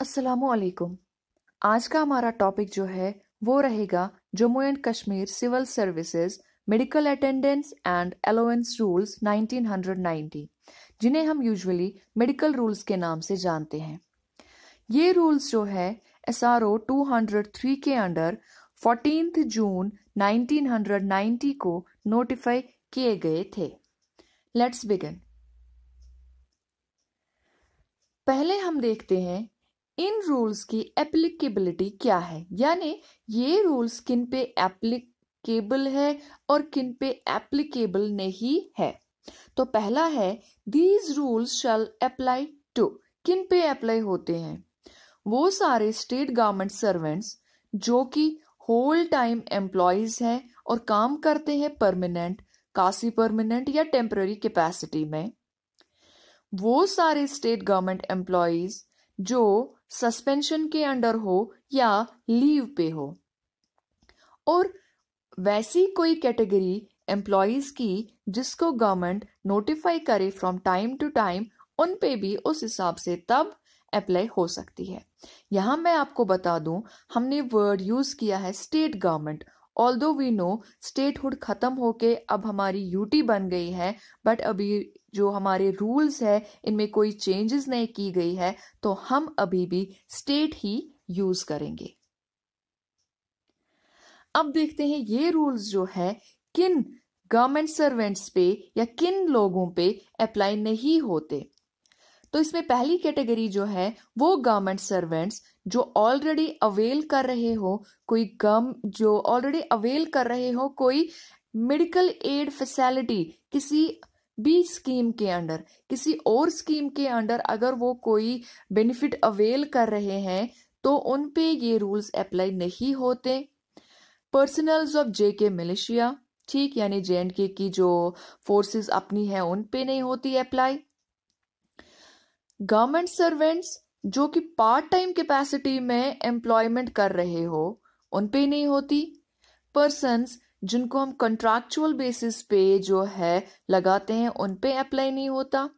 असलकुम आज का हमारा टॉपिक जो है वो रहेगा Jammu and Kashmir civil services medical attendance and allowance rules 1990 जिन्हें हम यूजुअली मेडिकल रूल्स के नाम से जानते हैं ये रूल्स जो है एस आर ओ टू के अंडर फोर्टीन जून 1990 को नोटिफाई किए गए थे लेट्स बिगिन पहले हम देखते हैं इन रूल्स की एप्लीकेबिलिटी क्या है यानी ये रूल्स किन पे एप्लीकेबल है और किन पे एप्लीकेबल नहीं है तो पहला है these rules shall apply to किन पे अप्लाई होते हैं वो सारे स्टेट गवर्नमेंट सर्वेंट्स जो कि होल टाइम एम्प्लॉयज हैं और काम करते हैं परमानेंट कासी परमानेंट या टेम्पररी कैपेसिटी में वो सारे स्टेट गवर्नमेंट एम्प्लॉयज जो सस्पेंशन के अंडर हो या लीव पे हो और वैसी कोई कैटेगरी एम्प्लॉयज की जिसको गवर्नमेंट नोटिफाई करे फ्रॉम टाइम टू टाइम उन पे भी उस हिसाब से तब अप्लाई हो सकती है यहां मैं आपको बता दूं हमने वर्ड यूज किया है state government although we know statehood ख़त्म होके अब हमारी यूटी बन गई है बट अभी जो हमारे रूल्स है इनमें कोई चेंजेस नहीं की गई है तो हम अभी भी स्टेट ही यूज़ करेंगे अब देखते हैं ये रूल्स जो है किन गवर्नमेंट सर्वेंट्स पे या किन लोगों पे अप्लाई नहीं होते तो इसमें पहली कैटेगरी जो है वो गवर्नमेंट सर्वेंट्स जो ऑलरेडी अवेल कर रहे हो कोई गम जो ऑलरेडी अवेल कर रहे हो कोई मेडिकल एड फैसिलिटी किसी बी स्कीम के अंडर किसी और स्कीम के अंडर अगर वो कोई बेनिफिट अवेल कर रहे हैं तो उन पे ये रूल्स अप्लाई नहीं होते पर्सनल्स ऑफ जे के मिलिशिया ठीक यानी जे एंड के की जो फोर्सेस अपनी है उन पे नहीं होती अप्लाई गवर्नमेंट सर्वेंट्स जो कि पार्ट टाइम कैपेसिटी में एम्प्लॉयमेंट कर रहे हो उन पे नहीं होती पर्सनस जिनको हम कंट्रेक्चुअल बेसिस पे जो है लगाते हैं उन पे अप्लाई नहीं होता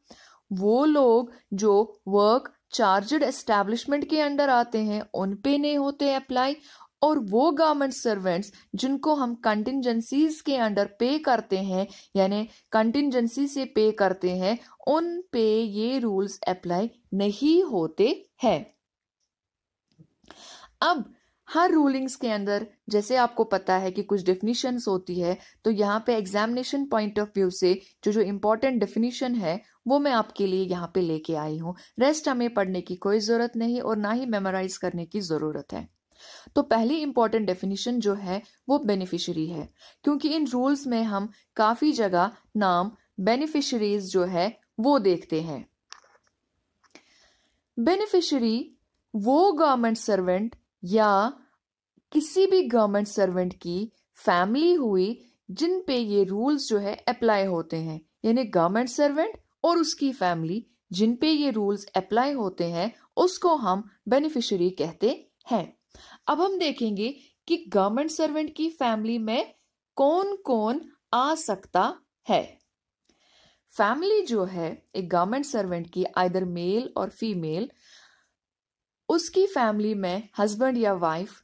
वो लोग जो वर्क चार्जड एस्टेब्लिशमेंट के अंडर आते हैं उन पे नहीं होते अप्लाई और वो गवर्नमेंट सर्वेंट्स जिनको हम कंटिजेंसीज के अंडर पे करते हैं यानी कंटिजेंसी से पे करते हैं उन पे ये रूल्स अप्लाई नहीं होते हैं अब हर रूलिंग्स के अंदर जैसे आपको पता है कि कुछ डेफिनेशंस होती है तो यहाँ पे एग्जामिनेशन पॉइंट ऑफ व्यू से जो जो इम्पोर्टेंट डेफिनेशन है वो मैं आपके लिए यहाँ पे लेके आई हूँ रेस्ट हमें पढ़ने की कोई ज़रूरत नहीं और ना ही मेमोराइज करने की ज़रूरत है तो पहली इंपॉर्टेंट डेफिनेशन जो है वो बेनिफिशरी है क्योंकि इन रूल्स में हम काफ़ी जगह नाम बेनिफिशरीज जो है वो देखते हैं बेनिफिशरी वो गवर्नमेंट सर्वेंट या किसी भी गवर्नमेंट सर्वेंट की फैमिली हुई जिन पे ये रूल्स जो है अप्लाई होते हैं यानी गवर्नमेंट सर्वेंट और उसकी फैमिली जिन पे ये रूल्स अप्लाई होते हैं उसको हम बेनिफिशरी कहते हैं अब हम देखेंगे कि गवर्नमेंट सर्वेंट की फैमिली में कौन कौन आ सकता है फैमिली जो है एक गवर्नमेंट सर्वेंट की आइदर मेल और फीमेल उसकी फैमिली में हस्बैंड या wife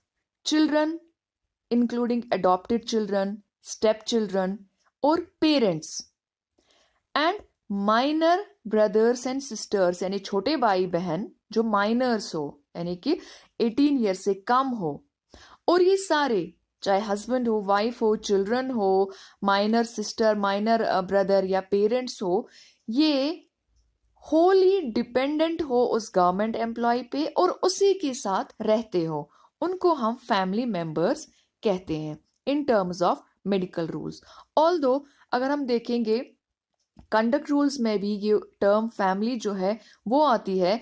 children including adopted children step children और parents and minor brothers and sisters यानी छोटे भाई बहन जो माइनर्स हो यानी कि 18 ईयर से कम हो और ये सारे चाहे हस्बैंड हो वाइफ हो चिल्ड्रन हो माइनर सिस्टर माइनर ब्रदर या पेरेंट्स हो ये होली डिपेंडेंट हो उस गवर्नमेंट एम्प्लॉय पे और उसी के साथ रहते हो उनको हम फैमिली मेंबर्स कहते हैं in terms of medical rules all अगर हम देखेंगे कंडक्ट रूल्स में भी ये टर्म फैमिली जो है वो आती है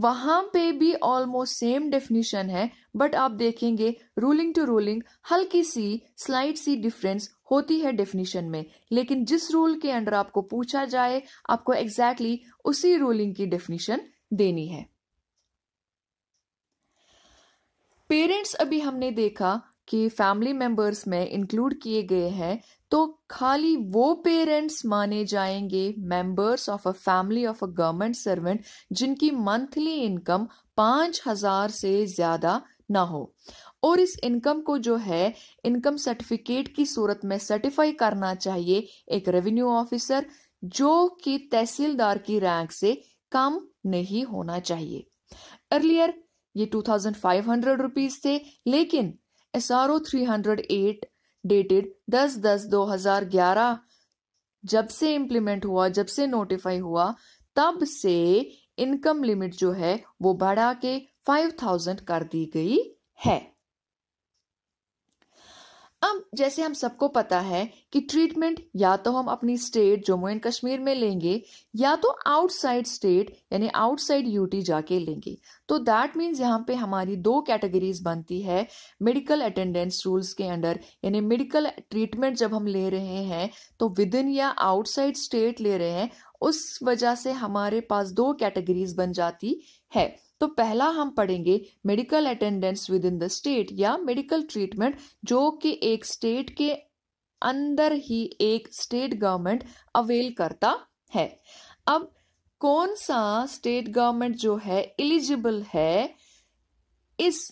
वहां पे भी ऑलमोस्ट सेम डेफिनेशन है बट आप देखेंगे रूलिंग टू रूलिंग हल्की सी स्लाइट सी डिफरेंस होती है डेफिनेशन में लेकिन जिस रूल के अंडर आपको पूछा जाए आपको एग्जैक्टली exactly उसी रूलिंग की डेफिनेशन देनी है पेरेंट्स अभी हमने देखा कि फैमिली मेंबर्स में इंक्लूड किए गए हैं तो खाली वो पेरेंट्स माने जाएंगे members of a family of a government servant जिनकी मंथली इनकम पांच हजार से ज्यादा ना हो और इस इनकम को जो है इनकम सर्टिफिकेट की सूरत में सर्टिफाई करना चाहिए एक रेवेन्यू ऑफिसर जो कि तहसीलदार की रैंक से कम नहीं होना चाहिए अर्लियर ये 2500 रुपीस थे लेकिन S R O three hundred eight dated 10 दस 2011 जब से इम्प्लीमेंट हुआ जब से नोटिफाई हुआ तब से इनकम लिमिट जो है वो बढ़ा के 5000 कर दी गई है जैसे हम सबको पता है कि ट्रीटमेंट या तो हम अपनी स्टेट जम्मू एंड कश्मीर में लेंगे या तो आउटसाइड स्टेट यानी आउटसाइड यूटी जाके लेंगे तो दैट मीन्स यहाँ पे हमारी दो कैटेगरीज बनती है मेडिकल अटेंडेंस रूल्स के अंडर यानी मेडिकल ट्रीटमेंट जब हम ले रहे हैं तो विद इन या आउटसाइड स्टेट ले रहे हैं उस वजह से हमारे पास दो कैटेगरीज बन जाती है तो पहला हम पढ़ेंगे medical attendance within the state या मेडिकल ट्रीटमेंट जो कि एक स्टेट के अंदर ही एक स्टेट गवर्नमेंट अवेल करता है अब कौन सा स्टेट गवर्नमेंट जो है एलिजिबल है इस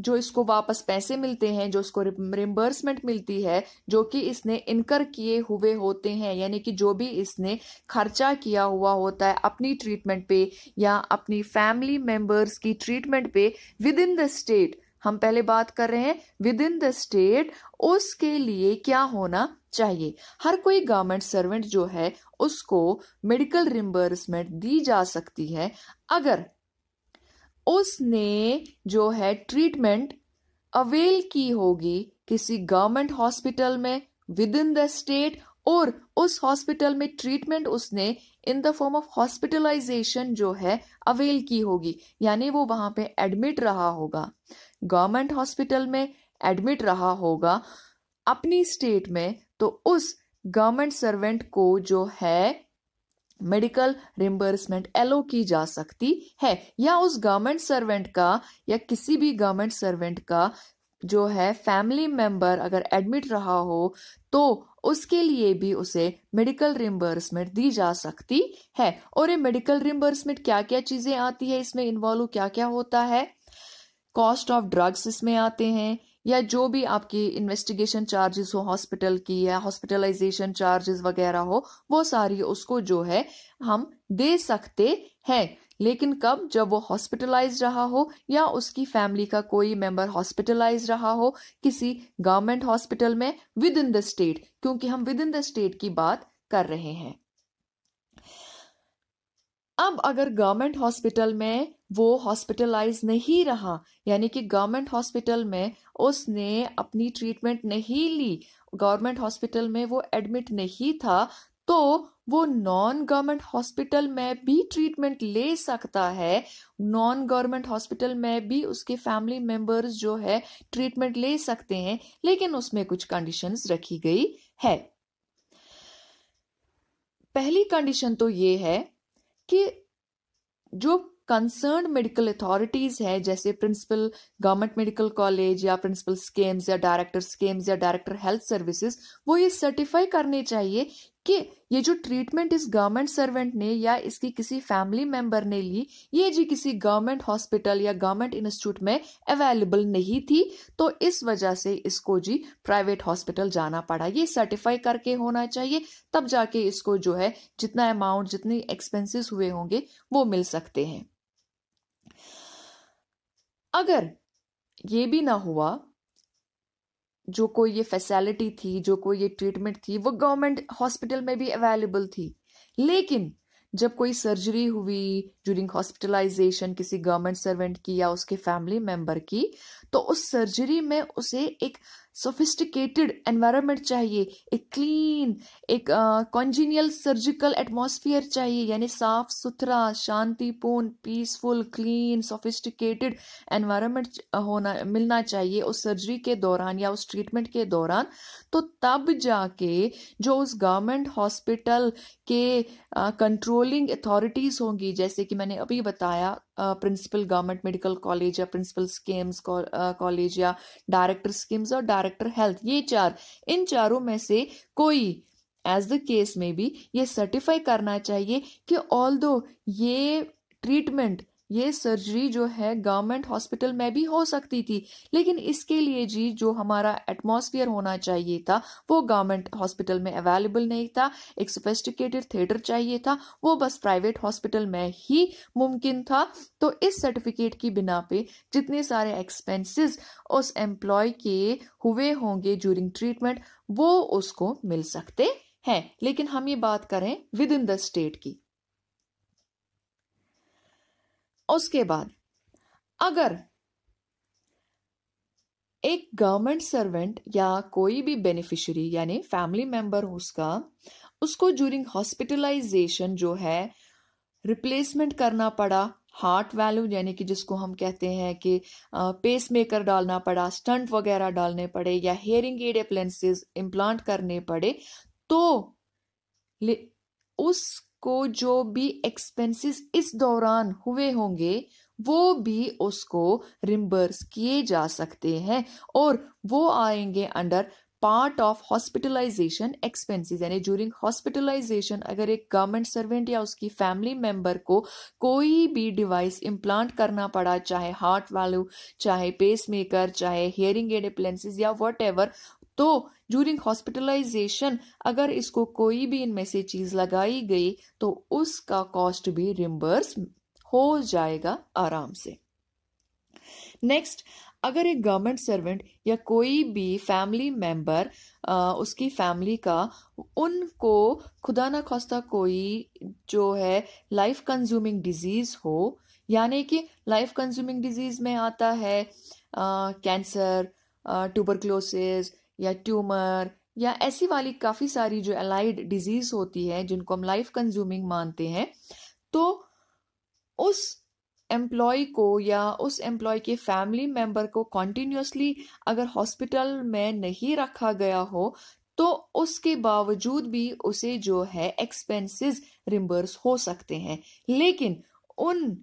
जो इसको वापस पैसे मिलते हैं जो इसको रिम्बर्समेंट मिलती है जो कि इसने इनकर किए हुए होते हैं यानी कि जो भी इसने खर्चा किया हुआ होता है अपनी ट्रीटमेंट पे या अपनी फैमिली मेंबर्स की ट्रीटमेंट पे विद इन द स्टेट हम पहले बात कर रहे हैं विद इन द स्टेट उसके लिए क्या होना चाहिए हर कोई गवर्नमेंट सर्वेंट जो है उसको मेडिकल रिमबर्समेंट दी जा सकती है अगर उसने जो है ट्रीटमेंट अवेल की होगी किसी गवर्नमेंट हॉस्पिटल में विद इन द स्टेट और उस हॉस्पिटल में ट्रीटमेंट उसने in the form of hospitalization जो है अवेल की होगी यानी वो वहां पे एडमिट रहा होगा गवर्नमेंट हॉस्पिटल में एडमिट रहा होगा अपनी स्टेट में तो उस गवर्नमेंट सर्वेंट को जो है मेडिकल रिम्बर्समेंट एलो की जा सकती है या उस गवर्नमेंट सर्वेंट का या किसी भी गवर्नमेंट सर्वेंट का जो है फैमिली मेंबर अगर एडमिट रहा हो तो उसके लिए भी उसे मेडिकल रिम्बर्समेंट दी जा सकती है और ये मेडिकल रिम्बर्समेंट क्या क्या चीज़ें आती है इसमें इन्वॉल्व क्या क्या होता है कॉस्ट ऑफ ड्रग्स इसमें आते हैं या जो भी आपकी इन्वेस्टिगेशन चार्जेस हो हॉस्पिटल की या हॉस्पिटलाइजेशन चार्जेस वगैरह हो वो सारी उसको जो है हम दे सकते हैं लेकिन कब जब वो हॉस्पिटलाइज रहा हो या उसकी फैमिली का कोई मेंबर हॉस्पिटलाइज रहा हो किसी गवर्नमेंट हॉस्पिटल में विद इन द स्टेट क्योंकि हम विद इन द स्टेट की बात कर रहे हैं अब अगर गवर्नमेंट हॉस्पिटल में वो हॉस्पिटलाइज नहीं रहा यानी कि गवर्नमेंट हॉस्पिटल में उसने अपनी ट्रीटमेंट नहीं ली गवर्नमेंट हॉस्पिटल में वो एडमिट नहीं था तो वो नॉन गवर्नमेंट हॉस्पिटल में भी ट्रीटमेंट ले सकता है नॉन गवर्नमेंट हॉस्पिटल में भी उसके फैमिली मेंबर्स जो है ट्रीटमेंट ले सकते हैं लेकिन उसमें कुछ कंडीशंस रखी गई है पहली कंडीशन तो ये है कि जो कंसर्न मेडिकल अथॉरिटीज़ हैं जैसे प्रिंसिपल गवर्नमेंट मेडिकल कॉलेज या प्रिंसिपल स्कीम्स या डायरेक्टर स्कीम्स या डायरेक्टर हेल्थ सर्विसेज वो ये सर्टिफाई करने चाहिए कि ये जो ट्रीटमेंट इस गवर्नमेंट सर्वेंट ने या इसकी किसी फैमिली मेंबर ने ली ये जी किसी गवर्नमेंट हॉस्पिटल या गवर्नमेंट इंस्टीट्यूट में अवेलेबल नहीं थी तो इस वजह से इसको जी प्राइवेट हॉस्पिटल जाना पड़ा ये सर्टिफाई करके होना चाहिए तब जाके इसको जो है जितना अमाउंट जितनी एक्सपेंसिस हुए होंगे वो मिल सकते हैं अगर ये भी ना हुआ जो कोई ये फैसिलिटी थी जो कोई ये ट्रीटमेंट थी वो गवर्नमेंट हॉस्पिटल में भी अवेलेबल थी लेकिन जब कोई सर्जरी हुई ड्यूरिंग हॉस्पिटलाइजेशन किसी गवर्नमेंट सर्वेंट की या उसके फैमिली मेंबर की तो उस सर्जरी में उसे एक सोफिस्टिकेटेड एनवायरनमेंट चाहिए एक क्लीन एक कॉन्जीनियल सर्जिकल एटमॉस्फेयर चाहिए यानी साफ सुथरा शांतिपूर्ण पीसफुल क्लीन सोफिस्टिकेटेड एनवायरनमेंट होना मिलना चाहिए उस सर्जरी के दौरान या उस ट्रीटमेंट के दौरान तो तब जाके जो उस गवर्नमेंट हॉस्पिटल के कंट्रोलिंग अथॉरिटीज़ होंगी जैसे कि मैंने अभी बताया प्रिंसिपल गवर्नमेंट मेडिकल कॉलेज या प्रिंसिपल स्कीम्स कॉलेज या डायरेक्टर स्कीम्स और डायरेक्टर हेल्थ ये चार इन चारों में से कोई एज द केस में भी ये सर्टिफाई करना चाहिए कि ऑल दो ये ट्रीटमेंट ये सर्जरी जो है गवर्नमेंट हॉस्पिटल में भी हो सकती थी लेकिन इसके लिए जी जो हमारा एटमॉस्फेयर होना चाहिए था वो गवर्नमेंट हॉस्पिटल में अवेलेबल नहीं था एक सोफेस्टिकेटेड थिएटर चाहिए था वो बस प्राइवेट हॉस्पिटल में ही मुमकिन था तो इस सर्टिफिकेट की बिना पे जितने सारे एक्सपेंसेस उस एम्प्लॉय के हुए होंगे ज्यूरिंग ट्रीटमेंट वो उसको मिल सकते हैं लेकिन हम ये बात करें विद इन द स्टेट की उसके बाद अगर एक गवर्नमेंट सर्वेंट या कोई भी बेनिफिशियरी यानी फैमिली मेंबर उसका उसको ज्यूरिंग हॉस्पिटलाइजेशन जो है रिप्लेसमेंट करना पड़ा हार्ट वैल्यू यानी कि जिसको हम कहते हैं कि पेस मेकर डालना पड़ा स्टंट वगैरह डालने पड़े या हेयरिंग एड एप्लेंसेज इम्प्लांट करने पड़े तो उस को जो भी एक्सपेंसेस इस दौरान हुए होंगे वो भी उसको रिम्बर्स किए जा सकते हैं और वो आएंगे under part of hospitalization expenses यानी ज्यूरिंग हॉस्पिटलाइजेशन अगर एक गवर्नमेंट सर्वेंट या उसकी फैमिली मेंबर को कोई भी डिवाइस इम्प्लांट करना पड़ा चाहे हार्ट वालू चाहे पेस मेकर चाहे हेयरिंग एड एप्लेंसेज या वट तो जूरिंग हॉस्पिटलाइजेशन अगर इसको कोई भी इनमें से चीज लगाई गई तो उसका कॉस्ट भी रिम्बर्स हो जाएगा आराम से नेक्स्ट अगर एक गवर्नमेंट सर्वेंट या कोई भी फैमिली मेंबर उसकी फैमिली का उनको खुदा ना खास्ता कोई जो है लाइफ कंज्यूमिंग डिजीज़ हो यानी कि लाइफ कंज्यूमिंग डिजीज़ में आता है कैंसर ट्यूबरक्लोसिस या ट्यूमर या ऐसी वाली काफ़ी सारी जो अलाइड डिजीज होती है जिनको हम लाइफ कंज्यूमिंग मानते हैं तो उस एम्प्लॉय को या उस एम्प्लॉय के फैमिली मेम्बर को कॉन्टीन्यूसली अगर हॉस्पिटल में नहीं रखा गया हो तो उसके बावजूद भी उसे जो है एक्सपेंसेस रिम्बर्स हो सकते हैं लेकिन उन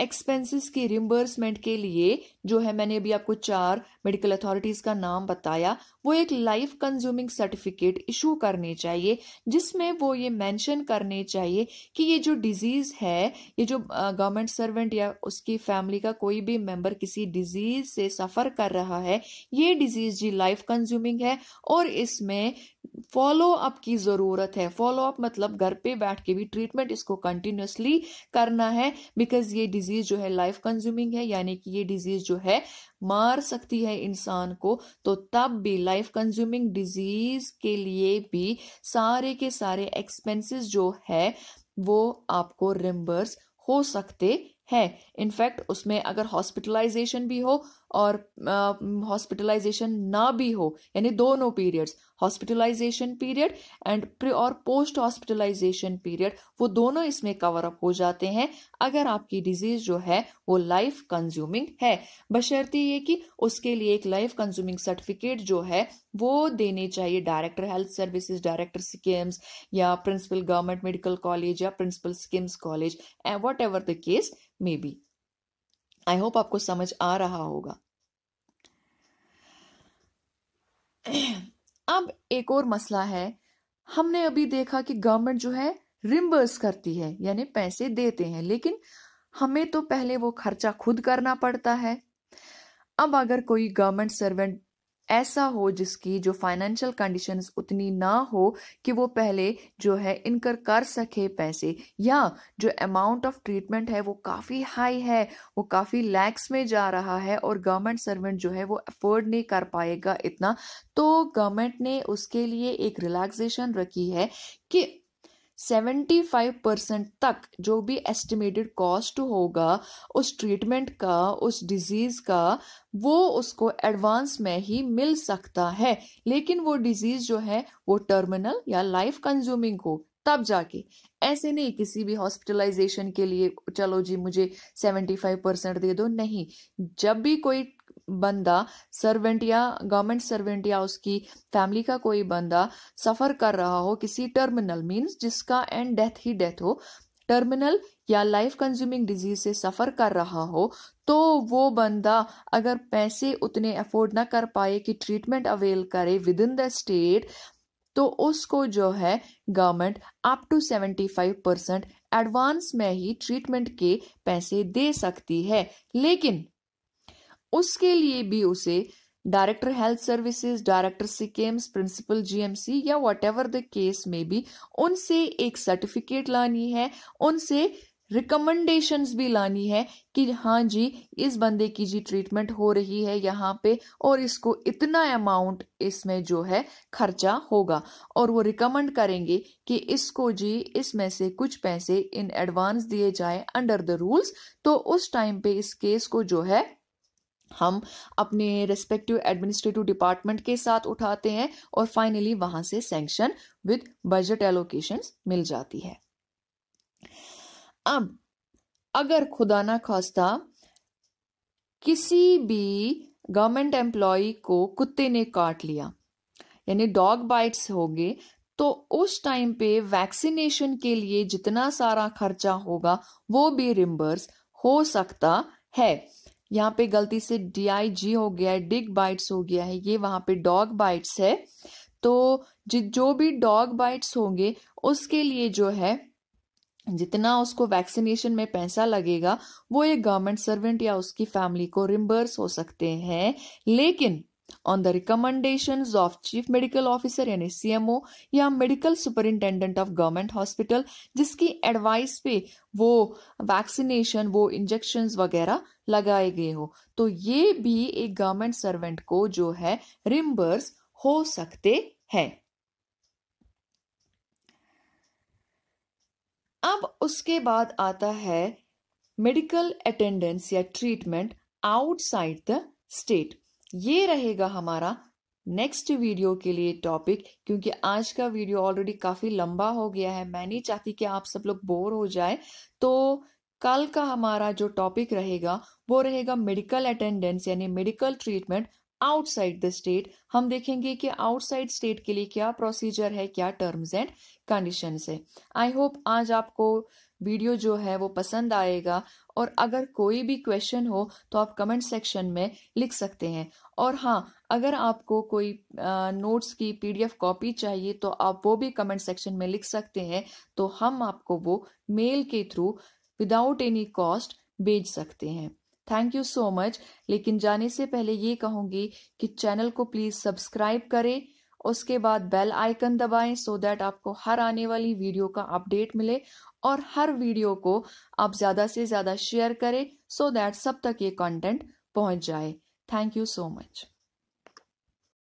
एक्सपेंसेस की रिम्बर्समेंट के लिए जो है मैंने अभी आपको चार मेडिकल अथॉरिटीज़ का नाम बताया वो एक लाइफ कंज्यूमिंग सर्टिफिकेट इशू करने चाहिए जिसमें वो ये मेंशन करने चाहिए कि ये जो डिजीज़ है ये जो गवर्नमेंट सर्वेंट या उसकी फैमिली का कोई भी मेंबर किसी डिजीज़ से सफ़र कर रहा है ये डिजीज़ जी लाइफ कंज्यूमिंग है और इसमें फॉलो अप की ज़रूरत है फॉलो अप मतलब घर पे बैठ के भी ट्रीटमेंट इसको कंटिन्यूसली करना है बिकॉज ये डिजीज़ जो है लाइफ कंज्यूमिंग है यानी कि ये डिजीज़ जो है मार सकती है इंसान को तो तब भी लाइफ कंज्यूमिंग डिजीज के लिए भी सारे के सारे एक्सपेंसेस जो है वो आपको रिम्बर्स हो सकते हैं इनफैक्ट उसमें अगर हॉस्पिटलाइजेशन भी हो और हॉस्पिटलाइजेशन ना भी हो यानी दोनों periods hospitalization period and pre और पोस्ट हॉस्पिटलाइजेशन पीरियड वो दोनों इसमें कवर अप हो जाते हैं अगर आपकी डिजीज जो है वो लाइफ कंज्यूमिंग है बशर्ते ये कि उसके लिए एक लाइफ कंज्यूमिंग सर्टिफिकेट जो है वो देने चाहिए director health services director schemes या प्रिंसिपल गवर्नमेंट मेडिकल कॉलेज या principal schemes college whatever the case may be I hope आपको समझ आ रहा होगा अब एक और मसला है हमने अभी देखा कि गवर्नमेंट जो है रिम्बर्स करती है यानी पैसे देते हैं लेकिन हमें तो पहले वो खर्चा खुद करना पड़ता है अब अगर कोई गवर्नमेंट सर्वेंट ऐसा हो जिसकी जो फाइनेंशियल कंडीशंस उतनी ना हो कि वो पहले जो है इनकर कर सके पैसे या जो अमाउंट ऑफ ट्रीटमेंट है वो काफ़ी हाई है वो काफ़ी लैक्स में जा रहा है और गवर्नमेंट सर्वेंट जो है वो अफोर्ड नहीं कर पाएगा इतना तो गवर्नमेंट ने उसके लिए एक रिलैक्सेशन रखी है कि सेवेंटी फ़ाइव परसेंट तक जो भी एस्टिमेटेड कॉस्ट होगा उस ट्रीटमेंट का उस डिजीज का वो उसको एडवांस में ही मिल सकता है लेकिन वो डिजीज जो है वो टर्मिनल या लाइफ कंज्यूमिंग हो तब जाके ऐसे नहीं किसी भी हॉस्पिटलाइजेशन के लिए चलो जी मुझे सेवेंटी फ़ाइव परसेंट दे दो नहीं जब भी कोई बंदा सर्वेंट या गवर्नमेंट सर्वेंट या उसकी फैमिली का कोई बंदा सफर कर रहा हो किसी टर्मिनल मीन्स जिसका एंड डेथ ही डेथ हो टर्मिनल या लाइफ कंज्यूमिंग डिजीज से सफर कर रहा हो तो वो बंदा अगर पैसे उतने अफोर्ड ना कर पाए कि ट्रीटमेंट अवेल करे विद इन द स्टेट तो उसको जो है government up to seventy five percent advance में ही ट्रीटमेंट के पैसे दे सकती है लेकिन उसके लिए भी उसे director health services director schemes principal GMC या वॉट एवर द केस में भी उनसे एक सर्टिफिकेट लानी है उनसे रिकमेंडेशंस भी लानी है कि हाँ जी इस बंदे की जी ट्रीटमेंट हो रही है यहाँ पे और इसको इतना अमाउंट इसमें जो है खर्चा होगा और वो रिकमेंड करेंगे कि इसको जी इसमें से कुछ पैसे इन एडवांस दिए जाए अंडर द रूल्स तो उस टाइम पे इस केस को जो है हम अपने रेस्पेक्टिव एडमिनिस्ट्रेटिव डिपार्टमेंट के साथ उठाते हैं और फाइनली वहां से सैंक्शन विद बजट एलोकेशन मिल जाती है अब अगर खुदा ना खास्ता किसी भी गवर्नमेंट एम्प्लॉय को कुत्ते ने काट लिया यानी डॉग बाइट्स हो गए तो उस टाइम पे वैक्सीनेशन के लिए जितना सारा खर्चा होगा वो भी रिम्बर्स हो सकता है यहाँ पे गलती से डी आई जी हो गया है डिग बाइट्स हो गया है ये वहाँ पे डॉग बाइट्स है तो जो भी डॉग बाइट्स होंगे उसके लिए जो है जितना उसको वैक्सीनेशन में पैसा लगेगा वो ये गवर्नमेंट सर्वेंट या उसकी फैमिली को रिम्बर्स हो सकते हैं लेकिन on the recommendation of chief medical officer यानी सीएमओ या medical superintendent of government hospital जिसकी एडवाइस पे वो वैक्सीनेशन वो इंजेक्शन वगैरह लगाए गए हो तो ये भी एक गवर्नमेंट सर्वेंट को जो है रिम्बर्स हो सकते हैं अब उसके बाद आता है मेडिकल अटेंडेंस या ट्रीटमेंट आउटसाइड द स्टेट ये रहेगा हमारा नेक्स्ट वीडियो के लिए टॉपिक क्योंकि आज का वीडियो ऑलरेडी काफी लंबा हो गया है मैं नहीं चाहती कि आप सब लोग बोर हो जाए तो कल का हमारा जो टॉपिक रहेगा वो रहेगा मेडिकल अटेंडेंस यानी medical treatment outside the state हम देखेंगे कि आउटसाइड स्टेट के लिए क्या प्रोसीजर है क्या टर्म्स एंड कंडीशन है आई होप आज आपको वीडियो जो है वो पसंद आएगा और अगर कोई भी क्वेश्चन हो तो आप कमेंट सेक्शन में लिख सकते हैं और हाँ अगर आपको कोई नोट्स की पीडीएफ कॉपी चाहिए तो आप वो भी कमेंट सेक्शन में लिख सकते हैं तो हम आपको वो मेल के थ्रू विदाउट एनी कॉस्ट बेच सकते हैं थैंक यू सो मच लेकिन जाने से पहले ये कहूंगी कि चैनल को प्लीज सब्सक्राइब करें उसके बाद बेल आइकन दबाएं सो so दैट आपको हर आने वाली वीडियो का अपडेट मिले और हर वीडियो को आप ज्यादा से ज्यादा शेयर करें सो so दैट सब तक ये कंटेंट पहुंच जाए थैंक यू सो मच